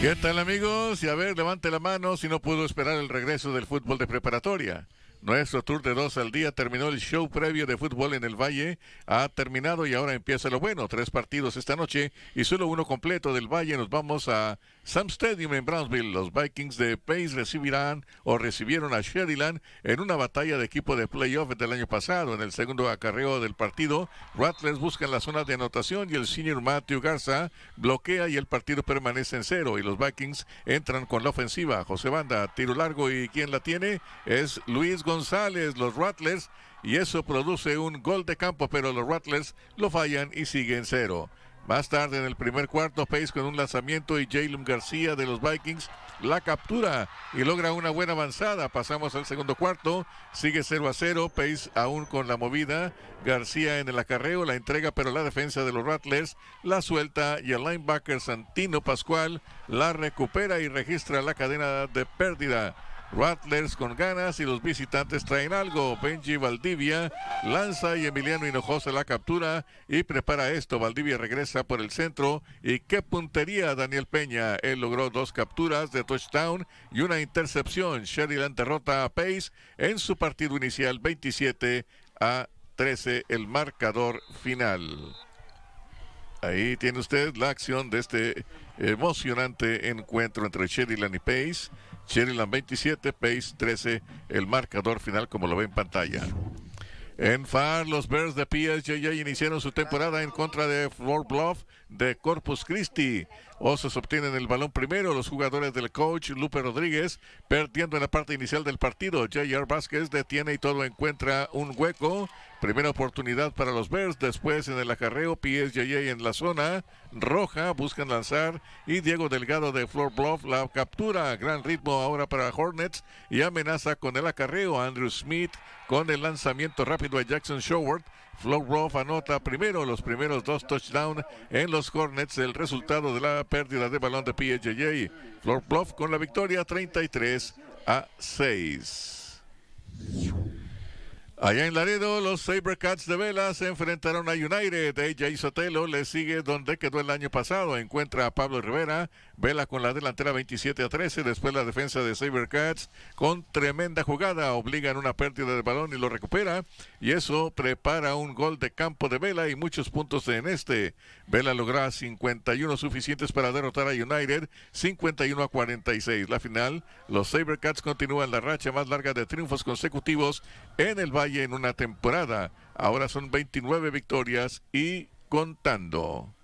¿Qué tal amigos? Y a ver, levante la mano si no pudo esperar el regreso del fútbol de preparatoria. Nuestro tour de dos al día terminó el show previo de fútbol en el Valle. Ha terminado y ahora empieza lo bueno. Tres partidos esta noche y solo uno completo del Valle. Nos vamos a Sam Stadium en Brownsville, los Vikings de Pace recibirán o recibieron a Sherryland en una batalla de equipo de playoffs del año pasado. En el segundo acarreo del partido, Rattlers buscan la zona de anotación y el senior Matthew Garza bloquea y el partido permanece en cero. Y los Vikings entran con la ofensiva. José Banda, tiro largo y quien la tiene es Luis González. Los Rattlers y eso produce un gol de campo, pero los Rattlers lo fallan y siguen cero. Más tarde en el primer cuarto, Pace con un lanzamiento y Jalen García de los Vikings la captura y logra una buena avanzada. Pasamos al segundo cuarto, sigue 0 a 0, Pace aún con la movida, García en el acarreo, la entrega pero la defensa de los Rattlers la suelta y el linebacker Santino Pascual la recupera y registra la cadena de pérdida. Rattlers con ganas y los visitantes traen algo. Benji Valdivia lanza y Emiliano Hinojosa la captura y prepara esto. Valdivia regresa por el centro y qué puntería Daniel Peña. Él logró dos capturas de touchdown y una intercepción. Sheridan derrota a Pace en su partido inicial 27 a 13 el marcador final. Ahí tiene usted la acción de este emocionante encuentro entre Sheridan y Pace. Sheridan 27, Pace 13, el marcador final como lo ve en pantalla. En FAR, los Bears de PSG iniciaron su temporada en contra de Fort Bluff de Corpus Christi. Osos obtienen el balón primero, los jugadores del coach Lupe Rodríguez perdiendo en la parte inicial del partido. J.R. Vázquez detiene y todo encuentra un hueco. Primera oportunidad para los Bears, después en el acarreo, J.J. en la zona roja, buscan lanzar y Diego Delgado de Floor Bluff la captura. Gran ritmo ahora para Hornets y amenaza con el acarreo. Andrew Smith con el lanzamiento rápido a Jackson Showard Floor anota primero los primeros dos touchdowns en los Hornets, el resultado de la pérdida de balón de PJJ. Floor Bluff con la victoria 33 a 6. Allá en Laredo, los Sabercats de Vela se enfrentaron a United. AJ Sotelo le sigue donde quedó el año pasado. Encuentra a Pablo Rivera. Vela con la delantera 27 a 13. Después la defensa de Sabercats con tremenda jugada. Obligan una pérdida de balón y lo recupera. Y eso prepara un gol de campo de Vela y muchos puntos en este. Vela logra 51 suficientes para derrotar a United. 51 a 46. La final, los Sabercats continúan la racha más larga de triunfos consecutivos en el Valle en una temporada. Ahora son 29 victorias y contando.